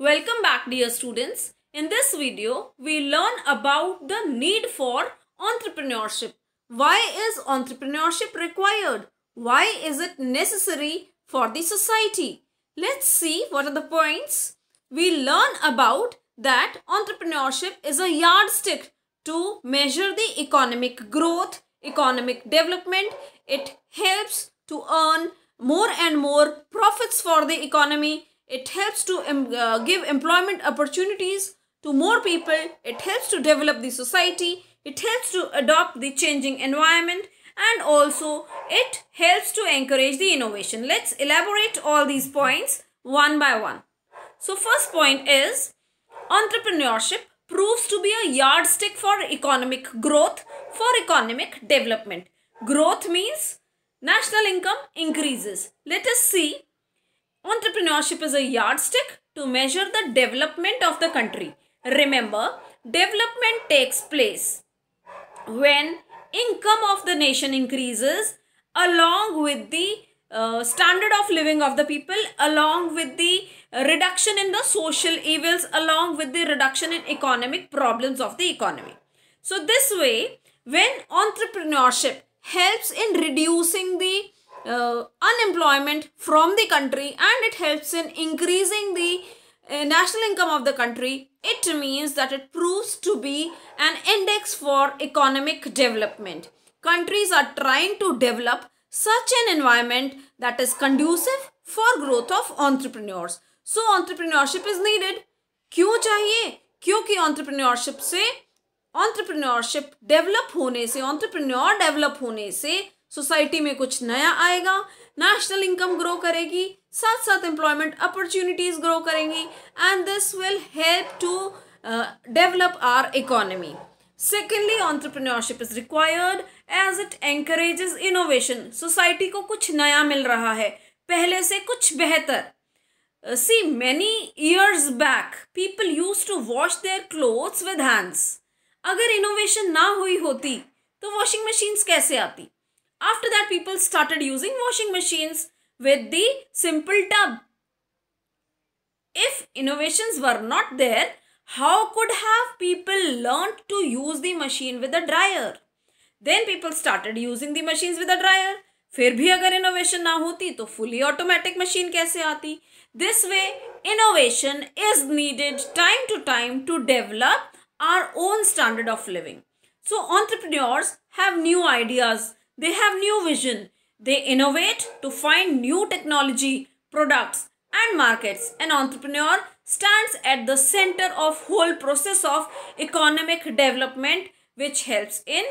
Welcome back dear students. In this video, we learn about the need for entrepreneurship. Why is entrepreneurship required? Why is it necessary for the society? Let's see what are the points. We learn about that entrepreneurship is a yardstick to measure the economic growth, economic development. It helps to earn more and more profits for the economy it helps to um, uh, give employment opportunities to more people. It helps to develop the society. It helps to adopt the changing environment and also it helps to encourage the innovation. Let's elaborate all these points one by one. So first point is entrepreneurship proves to be a yardstick for economic growth, for economic development. Growth means national income increases. Let us see Entrepreneurship is a yardstick to measure the development of the country. Remember, development takes place when income of the nation increases along with the uh, standard of living of the people along with the reduction in the social evils along with the reduction in economic problems of the economy so this way when entrepreneurship helps in reducing the uh, unemployment from the country and it helps in increasing the uh, national income of the country, it means that it proves to be an index for economic development. Countries are trying to develop such an environment that is conducive for growth of entrepreneurs. So entrepreneurship is needed. क्यों चाहिए क्योंकि entrepreneurship से entrepreneurship develop होने से entrepreneur develop, होने से society में कुछ नया आएगा नेशनल इनकम ग्रो करेगी साथ साथ एम्प्लॉयमेंट अपॉर्चुनिटीज़ ग्रो करेंगी and this will help to develop our economy secondly entrepreneurship is required as it encourages innovation society को कुछ नया मिल रहा है पहले से कुछ बेहतर see many years back people use to wash their clothes with hands अगर इनोवेशन ना हुई होती तो वॉशिंग मशीन्स कैसे आती After that, people started using washing machines with the simple tub. If innovations were not there, how could have people learned to use the machine with a dryer? Then people started using the machines with a dryer. फिर भी अगर innovation ना होती तो fully automatic machine कैसे आती this way innovation is needed time to time to develop our own standard of living so entrepreneurs have new ideas they have new vision. They innovate to find new technology, products and markets. An entrepreneur stands at the center of whole process of economic development which helps in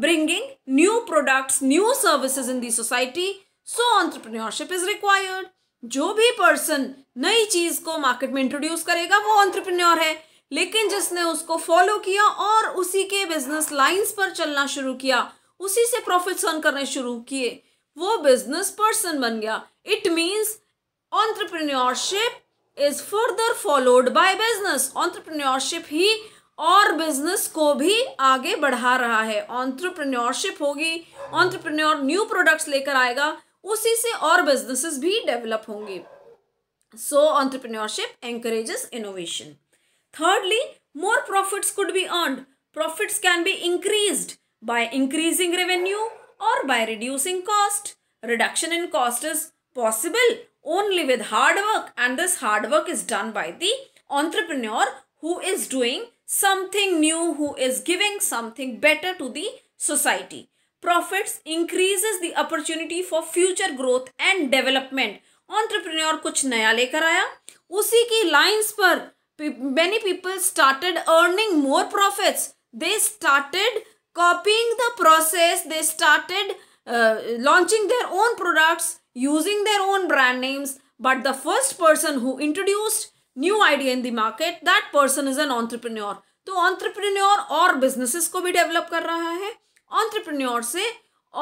bringing new products, new services in the society. So entrepreneurship is required. जो भी person नई चीज को introduce में introduce करेगा वो entrepreneur है लेकिन जिसने उसको फॉलो किया और उसी के बिजनेस पर चलना शुरू किया उसी से प्रॉफिट्स अर्न करने शुरू किए वो बिजनेस पर्सन बन गया it means entrepreneurship is further followed by business entrepreneurship ही और बिजनेस को भी आगे बढ़ा रहा है ऑन्ट्रप्रन्योरशिप होगी ऑन्ट्रप्रन्योर न्यू प्रोडक्ट्स लेकर आएगा उसी से और बिजनेसेस भी डेवलप होंगे so entrepreneurship encourages innovation thirdly more profits could be earn profits can be increase by increasing revenue or by reducing cost. Reduction in cost is possible only with hard work and this hard work is done by the entrepreneur who is doing something new, who is giving something better to the society. Profits increases the opportunity for future growth and development. Entrepreneur कुछ नया लेकर आया उसी की lines पर many people started earning more profits. They started Copying the process, they started uh, launching their own products, using their own brand names. But the first person who introduced new idea in the market, that person is an entrepreneur. तो entrepreneur और businesses ko bhi develop kar raha hai entrepreneur se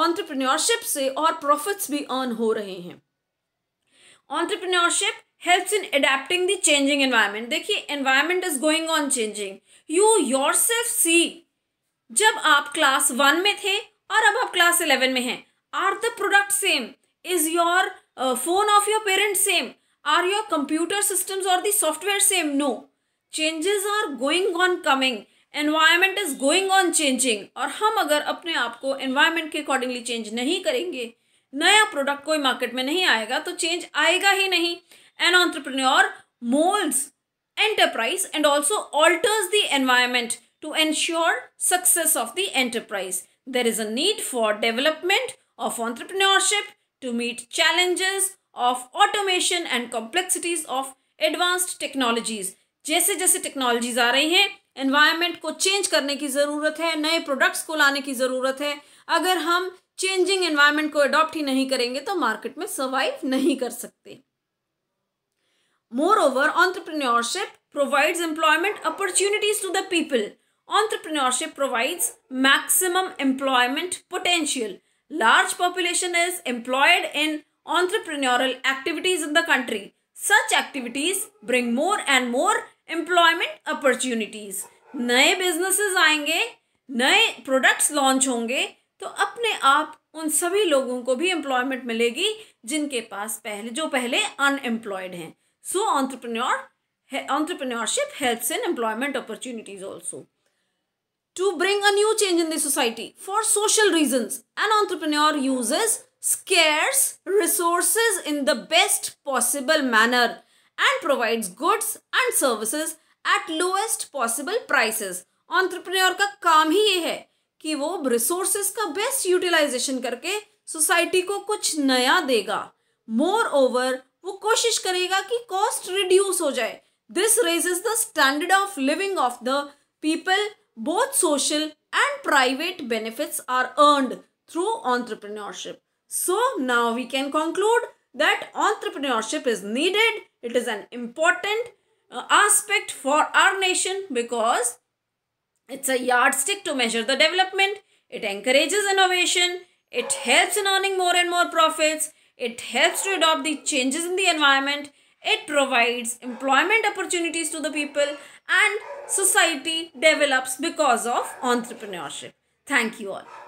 entrepreneurship se aur profits bhi earn ho rahe hain entrepreneurship helps in adapting the changing environment देखिए environment is going on changing you yourself see जब आप class one में थे और अब आप class eleven में हैं are the product same is your phone of your parents same are your computer systems और the software same no changes are going on coming environment is going on changing और हम अगर अपने आप को environment के अकॉर्डिंगली चेंज नहीं करेंगे नया प्रोडक्ट कोई मार्केट में नहीं आएगा तो चेंज आएगा ही नहीं an entrepreneur moulds enterprise and also alters the environment to ensure success of the enterprise. There is a need for development of entrepreneurship to meet challenges of automation and complexities of advanced technologies जैसे जैसे technologies आ रही हैं environment को change करने की ज़रूरत है नए प्रोडक्ट्स को लाने की ज़रूरत है अगर हम चेंजिंग एनवायरनमेंट को अडॉप्ट ही नहीं करेंगे तो मार्केट में सर्वाइव नहीं कर सकते moreover entrepreneurship provides employment opportunities to the people entrepreneurship provides maximum employment potential. Large population is employed in entrepreneurial activities in the country. Such activities bring more and more employment opportunities. नए businesses आएंगे नए products launch होंगे तो अपने आप उन सभी लोगों को भी employment मिलेगी जिनके पास पहले जो पहले unemployed हैं. So entrepreneur entrepreneurship helps in employment opportunities also. to bring a new change in the society for social reasons. An entrepreneur uses scarce resources in the best possible manner and provides goods and services at lowest possible prices. Entrepreneur का काम ही ये है कि वो resources का best utilization करके society को कुछ नया देगा. Moreover, वो कोशिश करेगा कि cost reduce हो जाए. This raises the standard of living of the people both social and private benefits are earned through entrepreneurship. So now we can conclude that entrepreneurship is needed. It is an important uh, aspect for our nation because it's a yardstick to measure the development. It encourages innovation. It helps in earning more and more profits. It helps to adopt the changes in the environment it provides employment opportunities to the people and society develops because of entrepreneurship. Thank you all.